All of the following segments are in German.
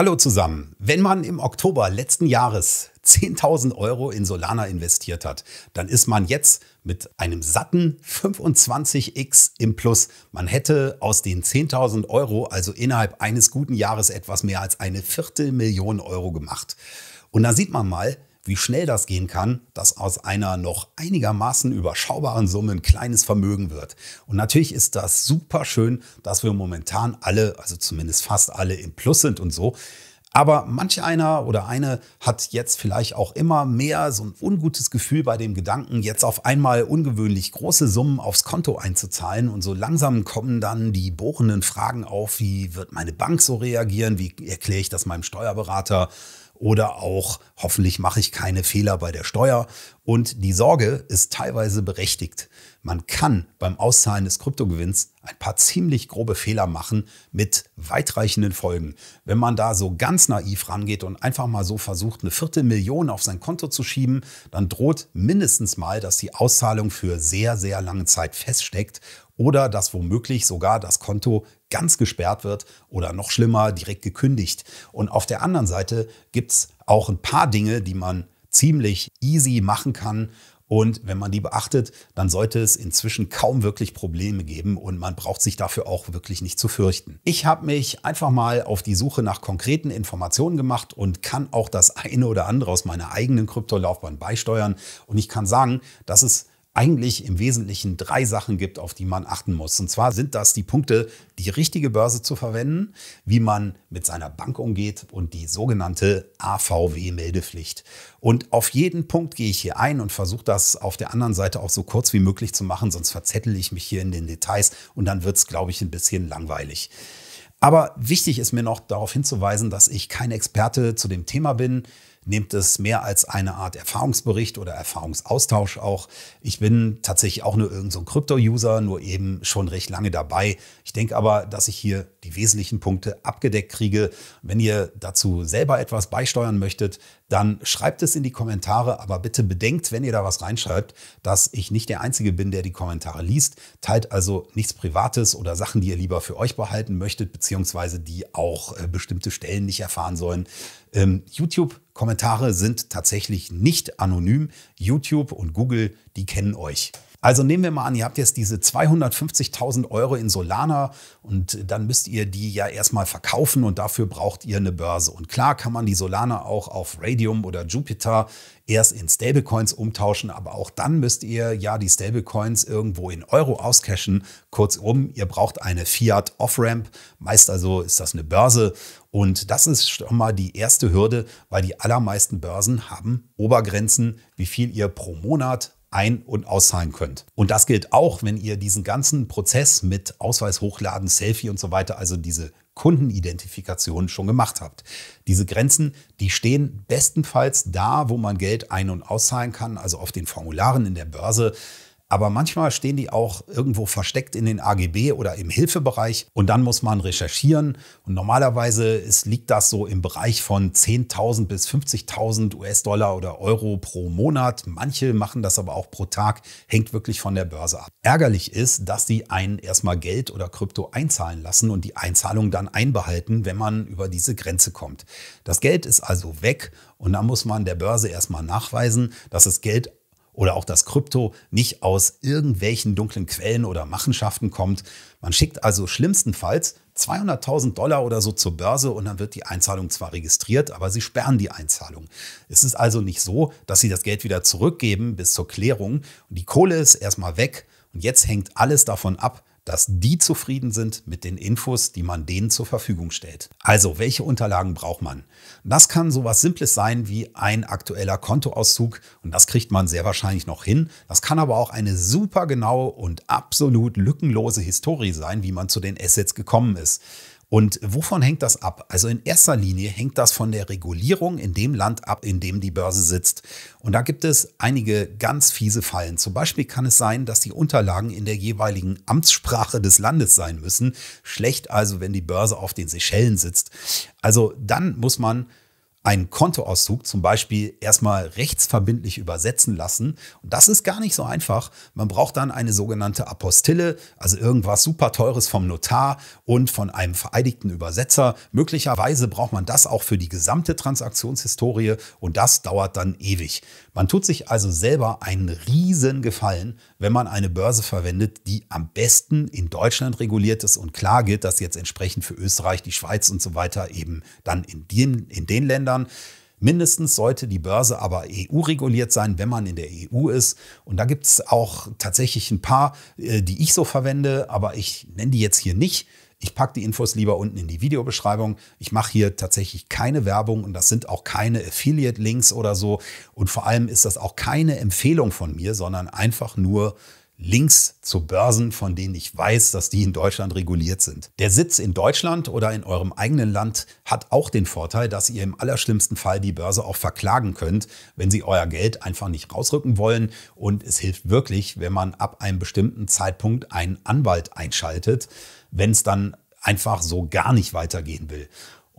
Hallo zusammen. Wenn man im Oktober letzten Jahres 10.000 Euro in Solana investiert hat, dann ist man jetzt mit einem satten 25x im Plus. Man hätte aus den 10.000 Euro also innerhalb eines guten Jahres etwas mehr als eine Viertelmillion Euro gemacht. Und da sieht man mal, wie schnell das gehen kann, dass aus einer noch einigermaßen überschaubaren Summe ein kleines Vermögen wird. Und natürlich ist das super schön, dass wir momentan alle, also zumindest fast alle im Plus sind und so. Aber manch einer oder eine hat jetzt vielleicht auch immer mehr so ein ungutes Gefühl bei dem Gedanken, jetzt auf einmal ungewöhnlich große Summen aufs Konto einzuzahlen. Und so langsam kommen dann die bohrenden Fragen auf, wie wird meine Bank so reagieren, wie erkläre ich das meinem Steuerberater, oder auch hoffentlich mache ich keine Fehler bei der Steuer. Und die Sorge ist teilweise berechtigt. Man kann beim Auszahlen des Kryptogewinns ein paar ziemlich grobe Fehler machen mit weitreichenden Folgen. Wenn man da so ganz naiv rangeht und einfach mal so versucht, eine Viertelmillion auf sein Konto zu schieben, dann droht mindestens mal, dass die Auszahlung für sehr, sehr lange Zeit feststeckt oder dass womöglich sogar das Konto ganz gesperrt wird oder noch schlimmer, direkt gekündigt. Und auf der anderen Seite gibt es auch ein paar Dinge, die man ziemlich easy machen kann. Und wenn man die beachtet, dann sollte es inzwischen kaum wirklich Probleme geben und man braucht sich dafür auch wirklich nicht zu fürchten. Ich habe mich einfach mal auf die Suche nach konkreten Informationen gemacht und kann auch das eine oder andere aus meiner eigenen Kryptolaufbahn beisteuern. Und ich kann sagen, dass es eigentlich im Wesentlichen drei Sachen gibt, auf die man achten muss. Und zwar sind das die Punkte, die richtige Börse zu verwenden, wie man mit seiner Bank umgeht und die sogenannte AVW-Meldepflicht. Und auf jeden Punkt gehe ich hier ein und versuche das auf der anderen Seite auch so kurz wie möglich zu machen, sonst verzettel ich mich hier in den Details und dann wird es, glaube ich, ein bisschen langweilig. Aber wichtig ist mir noch darauf hinzuweisen, dass ich kein Experte zu dem Thema bin nehmt es mehr als eine Art Erfahrungsbericht oder Erfahrungsaustausch auch. Ich bin tatsächlich auch nur irgendein so Krypto-User, nur eben schon recht lange dabei. Ich denke aber, dass ich hier die wesentlichen Punkte abgedeckt kriege. Wenn ihr dazu selber etwas beisteuern möchtet, dann schreibt es in die Kommentare, aber bitte bedenkt, wenn ihr da was reinschreibt, dass ich nicht der Einzige bin, der die Kommentare liest. Teilt also nichts Privates oder Sachen, die ihr lieber für euch behalten möchtet, beziehungsweise die auch äh, bestimmte Stellen nicht erfahren sollen. Ähm, YouTube-Kommentare sind tatsächlich nicht anonym. YouTube und Google, die kennen euch. Also nehmen wir mal an, ihr habt jetzt diese 250.000 Euro in Solana und dann müsst ihr die ja erstmal verkaufen und dafür braucht ihr eine Börse. Und klar kann man die Solana auch auf Radium oder Jupiter erst in Stablecoins umtauschen, aber auch dann müsst ihr ja die Stablecoins irgendwo in Euro auscashen. Kurzum, ihr braucht eine Fiat Off-Ramp. Meist also ist das eine Börse und das ist schon mal die erste Hürde, weil die allermeisten Börsen haben Obergrenzen, wie viel ihr pro Monat ein- und auszahlen könnt. Und das gilt auch, wenn ihr diesen ganzen Prozess mit Ausweis hochladen, Selfie und so weiter, also diese Kundenidentifikation schon gemacht habt. Diese Grenzen, die stehen bestenfalls da, wo man Geld ein- und auszahlen kann, also auf den Formularen in der Börse. Aber manchmal stehen die auch irgendwo versteckt in den AGB oder im Hilfebereich und dann muss man recherchieren. Und normalerweise ist, liegt das so im Bereich von 10.000 bis 50.000 US-Dollar oder Euro pro Monat. Manche machen das aber auch pro Tag, hängt wirklich von der Börse ab. Ärgerlich ist, dass sie einen erstmal Geld oder Krypto einzahlen lassen und die Einzahlung dann einbehalten, wenn man über diese Grenze kommt. Das Geld ist also weg und da muss man der Börse erstmal nachweisen, dass das Geld oder auch das Krypto nicht aus irgendwelchen dunklen Quellen oder Machenschaften kommt. Man schickt also schlimmstenfalls 200.000 Dollar oder so zur Börse und dann wird die Einzahlung zwar registriert, aber sie sperren die Einzahlung. Es ist also nicht so, dass sie das Geld wieder zurückgeben bis zur Klärung und die Kohle ist erstmal weg und jetzt hängt alles davon ab, dass die zufrieden sind mit den Infos, die man denen zur Verfügung stellt. Also, welche Unterlagen braucht man? Das kann sowas Simples sein wie ein aktueller Kontoauszug und das kriegt man sehr wahrscheinlich noch hin. Das kann aber auch eine super genaue und absolut lückenlose Historie sein, wie man zu den Assets gekommen ist. Und wovon hängt das ab? Also in erster Linie hängt das von der Regulierung in dem Land ab, in dem die Börse sitzt. Und da gibt es einige ganz fiese Fallen. Zum Beispiel kann es sein, dass die Unterlagen in der jeweiligen Amtssprache des Landes sein müssen. Schlecht also, wenn die Börse auf den Seychellen sitzt. Also dann muss man einen Kontoauszug zum Beispiel erstmal rechtsverbindlich übersetzen lassen. Und das ist gar nicht so einfach. Man braucht dann eine sogenannte Apostille, also irgendwas super teures vom Notar und von einem vereidigten Übersetzer. Möglicherweise braucht man das auch für die gesamte Transaktionshistorie und das dauert dann ewig. Man tut sich also selber einen riesen Gefallen, wenn man eine Börse verwendet, die am besten in Deutschland reguliert ist. Und klar gilt das jetzt entsprechend für Österreich, die Schweiz und so weiter eben dann in den, in den Ländern. Mindestens sollte die Börse aber EU-reguliert sein, wenn man in der EU ist. Und da gibt es auch tatsächlich ein paar, äh, die ich so verwende, aber ich nenne die jetzt hier nicht. Ich packe die Infos lieber unten in die Videobeschreibung. Ich mache hier tatsächlich keine Werbung und das sind auch keine Affiliate-Links oder so. Und vor allem ist das auch keine Empfehlung von mir, sondern einfach nur Links zu Börsen, von denen ich weiß, dass die in Deutschland reguliert sind. Der Sitz in Deutschland oder in eurem eigenen Land hat auch den Vorteil, dass ihr im allerschlimmsten Fall die Börse auch verklagen könnt, wenn sie euer Geld einfach nicht rausrücken wollen. Und es hilft wirklich, wenn man ab einem bestimmten Zeitpunkt einen Anwalt einschaltet, wenn es dann einfach so gar nicht weitergehen will.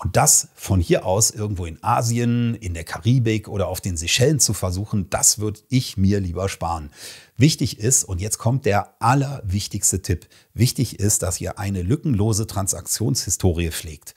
Und das von hier aus irgendwo in Asien, in der Karibik oder auf den Seychellen zu versuchen, das würde ich mir lieber sparen. Wichtig ist, und jetzt kommt der allerwichtigste Tipp, wichtig ist, dass ihr eine lückenlose Transaktionshistorie pflegt.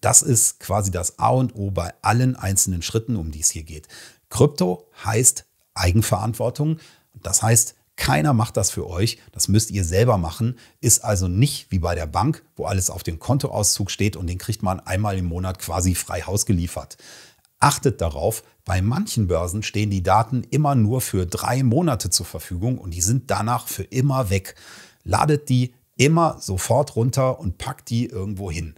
Das ist quasi das A und O bei allen einzelnen Schritten, um die es hier geht. Krypto heißt Eigenverantwortung. Das heißt, keiner macht das für euch. Das müsst ihr selber machen. Ist also nicht wie bei der Bank, wo alles auf dem Kontoauszug steht und den kriegt man einmal im Monat quasi frei Haus geliefert. Achtet darauf, bei manchen Börsen stehen die Daten immer nur für drei Monate zur Verfügung und die sind danach für immer weg. Ladet die immer sofort runter und packt die irgendwo hin.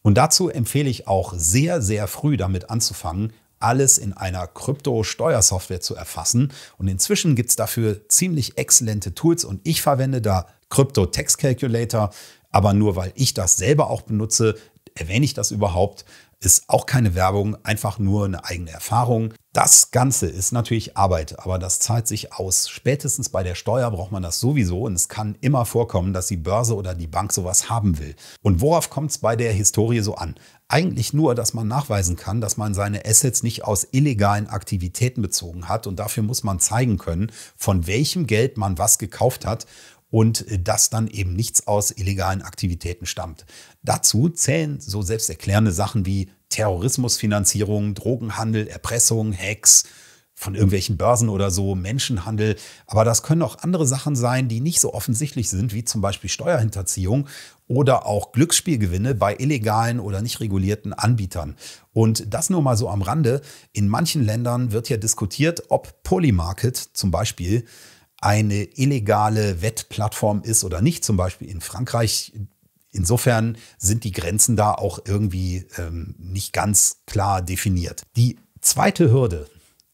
Und dazu empfehle ich auch sehr, sehr früh damit anzufangen, alles in einer Krypto-Steuersoftware zu erfassen. Und inzwischen gibt es dafür ziemlich exzellente Tools und ich verwende da krypto Tax Calculator. Aber nur weil ich das selber auch benutze, erwähne ich das überhaupt ist auch keine Werbung, einfach nur eine eigene Erfahrung. Das Ganze ist natürlich Arbeit, aber das zahlt sich aus. Spätestens bei der Steuer braucht man das sowieso und es kann immer vorkommen, dass die Börse oder die Bank sowas haben will. Und worauf kommt es bei der Historie so an? Eigentlich nur, dass man nachweisen kann, dass man seine Assets nicht aus illegalen Aktivitäten bezogen hat und dafür muss man zeigen können, von welchem Geld man was gekauft hat und äh, dass dann eben nichts aus illegalen Aktivitäten stammt. Dazu zählen so selbsterklärende Sachen wie Terrorismusfinanzierung, Drogenhandel, Erpressung, Hacks von irgendwelchen Börsen oder so, Menschenhandel. Aber das können auch andere Sachen sein, die nicht so offensichtlich sind, wie zum Beispiel Steuerhinterziehung oder auch Glücksspielgewinne bei illegalen oder nicht regulierten Anbietern. Und das nur mal so am Rande. In manchen Ländern wird ja diskutiert, ob Polymarket zum Beispiel eine illegale Wettplattform ist oder nicht, zum Beispiel in Frankreich. Insofern sind die Grenzen da auch irgendwie ähm, nicht ganz klar definiert. Die zweite Hürde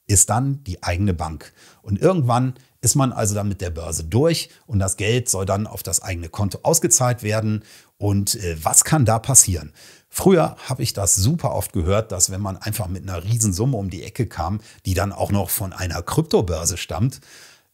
ist dann die eigene Bank. Und irgendwann ist man also dann mit der Börse durch und das Geld soll dann auf das eigene Konto ausgezahlt werden. Und äh, was kann da passieren? Früher habe ich das super oft gehört, dass wenn man einfach mit einer Riesensumme um die Ecke kam, die dann auch noch von einer Kryptobörse stammt,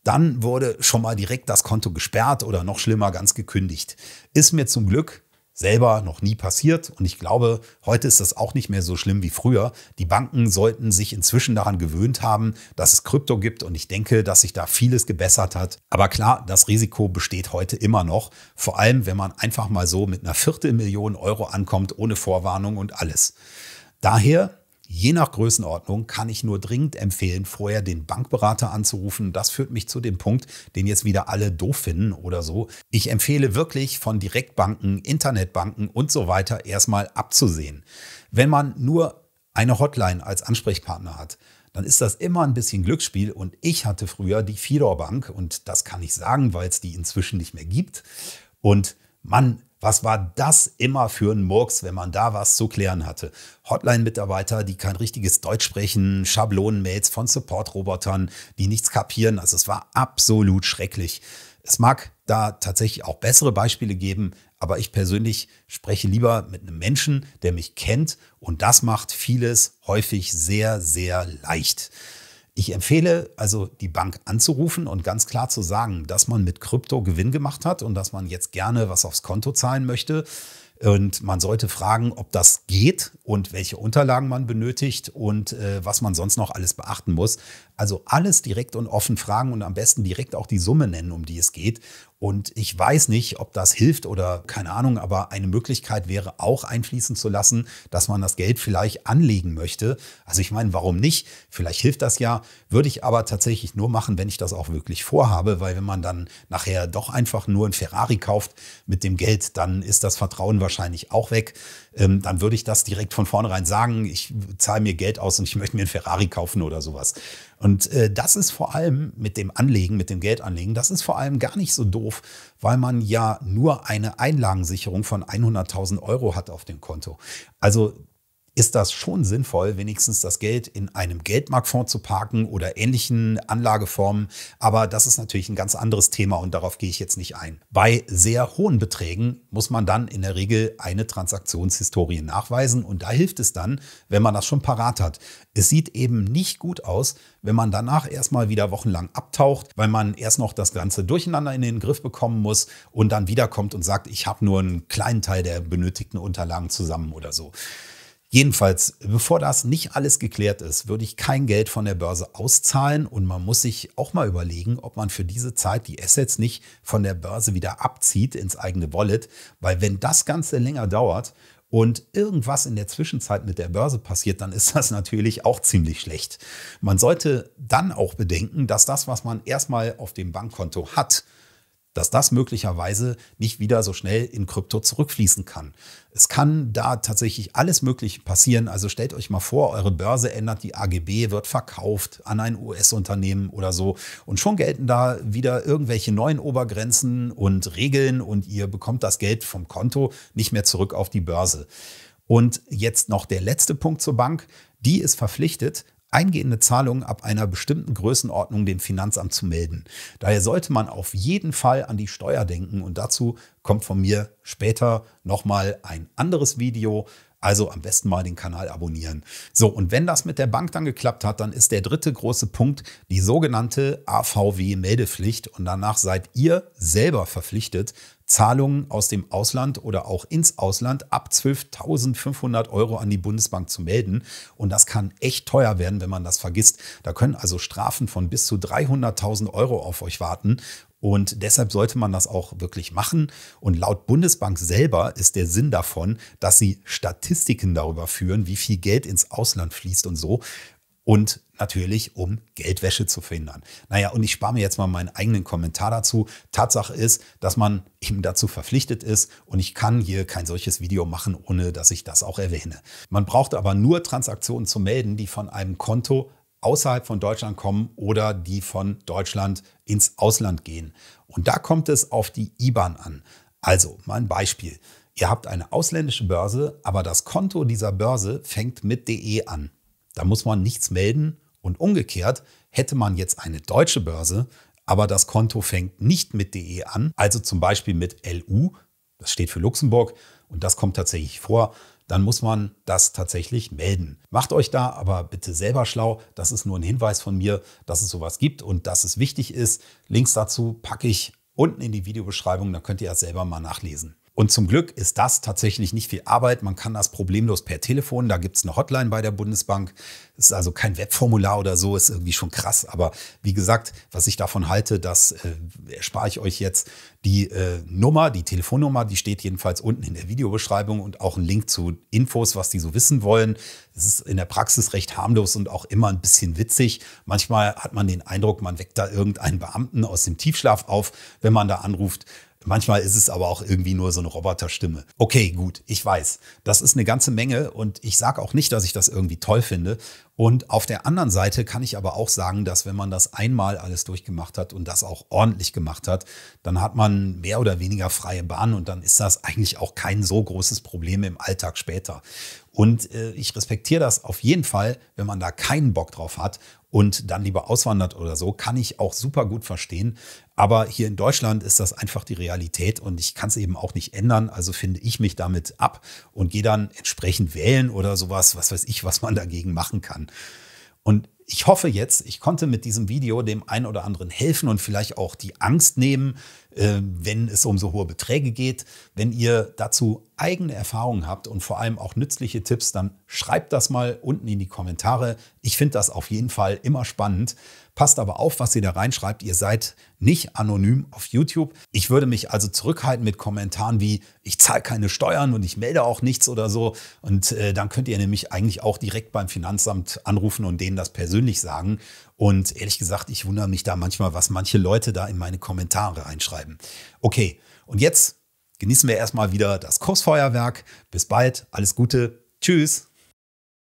dann wurde schon mal direkt das Konto gesperrt oder noch schlimmer ganz gekündigt. Ist mir zum Glück selber noch nie passiert und ich glaube, heute ist das auch nicht mehr so schlimm wie früher. Die Banken sollten sich inzwischen daran gewöhnt haben, dass es Krypto gibt und ich denke, dass sich da vieles gebessert hat. Aber klar, das Risiko besteht heute immer noch, vor allem wenn man einfach mal so mit einer Viertelmillion Euro ankommt, ohne Vorwarnung und alles. Daher Je nach Größenordnung kann ich nur dringend empfehlen, vorher den Bankberater anzurufen. Das führt mich zu dem Punkt, den jetzt wieder alle doof finden oder so. Ich empfehle wirklich von Direktbanken, Internetbanken und so weiter erstmal abzusehen. Wenn man nur eine Hotline als Ansprechpartner hat, dann ist das immer ein bisschen Glücksspiel. Und ich hatte früher die Fidor Bank und das kann ich sagen, weil es die inzwischen nicht mehr gibt. Und Mann, was war das immer für ein Murks, wenn man da was zu klären hatte? Hotline-Mitarbeiter, die kein richtiges Deutsch sprechen, Schablonen-Mails von Support-Robotern, die nichts kapieren. Also es war absolut schrecklich. Es mag da tatsächlich auch bessere Beispiele geben, aber ich persönlich spreche lieber mit einem Menschen, der mich kennt und das macht vieles häufig sehr, sehr leicht. Ich empfehle also, die Bank anzurufen und ganz klar zu sagen, dass man mit Krypto Gewinn gemacht hat und dass man jetzt gerne was aufs Konto zahlen möchte. Und man sollte fragen, ob das geht und welche Unterlagen man benötigt und äh, was man sonst noch alles beachten muss. Also alles direkt und offen fragen und am besten direkt auch die Summe nennen, um die es geht. Und ich weiß nicht, ob das hilft oder keine Ahnung, aber eine Möglichkeit wäre auch einfließen zu lassen, dass man das Geld vielleicht anlegen möchte. Also ich meine, warum nicht? Vielleicht hilft das ja, würde ich aber tatsächlich nur machen, wenn ich das auch wirklich vorhabe, weil wenn man dann nachher doch einfach nur ein Ferrari kauft mit dem Geld, dann ist das Vertrauen wahrscheinlich auch weg. Ähm, dann würde ich das direkt von vornherein sagen, ich zahle mir Geld aus und ich möchte mir ein Ferrari kaufen oder sowas. Und äh, das ist vor allem mit dem Anlegen, mit dem Geldanlegen, das ist vor allem gar nicht so doof doof, weil man ja nur eine Einlagensicherung von 100.000 Euro hat auf dem Konto. Also ist das schon sinnvoll, wenigstens das Geld in einem Geldmarktfonds zu parken oder ähnlichen Anlageformen. Aber das ist natürlich ein ganz anderes Thema und darauf gehe ich jetzt nicht ein. Bei sehr hohen Beträgen muss man dann in der Regel eine Transaktionshistorie nachweisen und da hilft es dann, wenn man das schon parat hat. Es sieht eben nicht gut aus, wenn man danach erstmal wieder wochenlang abtaucht, weil man erst noch das Ganze durcheinander in den Griff bekommen muss und dann wiederkommt und sagt, ich habe nur einen kleinen Teil der benötigten Unterlagen zusammen oder so. Jedenfalls, bevor das nicht alles geklärt ist, würde ich kein Geld von der Börse auszahlen und man muss sich auch mal überlegen, ob man für diese Zeit die Assets nicht von der Börse wieder abzieht ins eigene Wallet, weil wenn das Ganze länger dauert und irgendwas in der Zwischenzeit mit der Börse passiert, dann ist das natürlich auch ziemlich schlecht. Man sollte dann auch bedenken, dass das, was man erstmal auf dem Bankkonto hat, dass das möglicherweise nicht wieder so schnell in Krypto zurückfließen kann. Es kann da tatsächlich alles Mögliche passieren. Also stellt euch mal vor, eure Börse ändert die AGB, wird verkauft an ein US-Unternehmen oder so. Und schon gelten da wieder irgendwelche neuen Obergrenzen und Regeln und ihr bekommt das Geld vom Konto nicht mehr zurück auf die Börse. Und jetzt noch der letzte Punkt zur Bank. Die ist verpflichtet, eingehende Zahlungen ab einer bestimmten Größenordnung dem Finanzamt zu melden. Daher sollte man auf jeden Fall an die Steuer denken und dazu kommt von mir später nochmal ein anderes Video. Also am besten mal den Kanal abonnieren. So, und wenn das mit der Bank dann geklappt hat, dann ist der dritte große Punkt die sogenannte AVW-Meldepflicht. Und danach seid ihr selber verpflichtet, Zahlungen aus dem Ausland oder auch ins Ausland ab 12.500 Euro an die Bundesbank zu melden. Und das kann echt teuer werden, wenn man das vergisst. Da können also Strafen von bis zu 300.000 Euro auf euch warten. Und deshalb sollte man das auch wirklich machen. Und laut Bundesbank selber ist der Sinn davon, dass sie Statistiken darüber führen, wie viel Geld ins Ausland fließt und so. Und natürlich, um Geldwäsche zu verhindern. Naja, und ich spare mir jetzt mal meinen eigenen Kommentar dazu. Tatsache ist, dass man eben dazu verpflichtet ist und ich kann hier kein solches Video machen, ohne dass ich das auch erwähne. Man braucht aber nur Transaktionen zu melden, die von einem Konto außerhalb von Deutschland kommen oder die von Deutschland ins Ausland gehen. Und da kommt es auf die IBAN an. Also mal ein Beispiel. Ihr habt eine ausländische Börse, aber das Konto dieser Börse fängt mit DE an. Da muss man nichts melden und umgekehrt hätte man jetzt eine deutsche Börse, aber das Konto fängt nicht mit DE an, also zum Beispiel mit LU, das steht für Luxemburg und das kommt tatsächlich vor, dann muss man das tatsächlich melden. Macht euch da aber bitte selber schlau. Das ist nur ein Hinweis von mir, dass es sowas gibt und dass es wichtig ist. Links dazu packe ich unten in die Videobeschreibung, da könnt ihr das selber mal nachlesen. Und zum Glück ist das tatsächlich nicht viel Arbeit. Man kann das problemlos per Telefon. Da gibt es eine Hotline bei der Bundesbank. Es ist also kein Webformular oder so, ist irgendwie schon krass. Aber wie gesagt, was ich davon halte, das äh, erspare ich euch jetzt. Die äh, Nummer, die Telefonnummer, die steht jedenfalls unten in der Videobeschreibung und auch ein Link zu Infos, was die so wissen wollen. Es ist in der Praxis recht harmlos und auch immer ein bisschen witzig. Manchmal hat man den Eindruck, man weckt da irgendeinen Beamten aus dem Tiefschlaf auf, wenn man da anruft. Manchmal ist es aber auch irgendwie nur so eine Roboterstimme. Okay, gut, ich weiß. Das ist eine ganze Menge und ich sage auch nicht, dass ich das irgendwie toll finde. Und auf der anderen Seite kann ich aber auch sagen, dass wenn man das einmal alles durchgemacht hat und das auch ordentlich gemacht hat, dann hat man mehr oder weniger freie Bahn und dann ist das eigentlich auch kein so großes Problem im Alltag später. Und äh, ich respektiere das auf jeden Fall, wenn man da keinen Bock drauf hat und dann lieber auswandert oder so, kann ich auch super gut verstehen. Aber hier in Deutschland ist das einfach die Realität und ich kann es eben auch nicht ändern. Also finde ich mich damit ab und gehe dann entsprechend wählen oder sowas, was weiß ich, was man dagegen machen kann. Und ich hoffe jetzt, ich konnte mit diesem Video dem einen oder anderen helfen und vielleicht auch die Angst nehmen, ähm, wenn es um so hohe Beträge geht. Wenn ihr dazu eigene Erfahrungen habt und vor allem auch nützliche Tipps, dann schreibt das mal unten in die Kommentare. Ich finde das auf jeden Fall immer spannend. Passt aber auf, was ihr da reinschreibt. Ihr seid nicht anonym auf YouTube. Ich würde mich also zurückhalten mit Kommentaren wie, ich zahle keine Steuern und ich melde auch nichts oder so. Und äh, dann könnt ihr nämlich eigentlich auch direkt beim Finanzamt anrufen und denen das persönlich sagen. Und ehrlich gesagt, ich wundere mich da manchmal, was manche Leute da in meine Kommentare reinschreiben. Okay, und jetzt genießen wir erstmal wieder das Kursfeuerwerk. Bis bald, alles Gute, tschüss.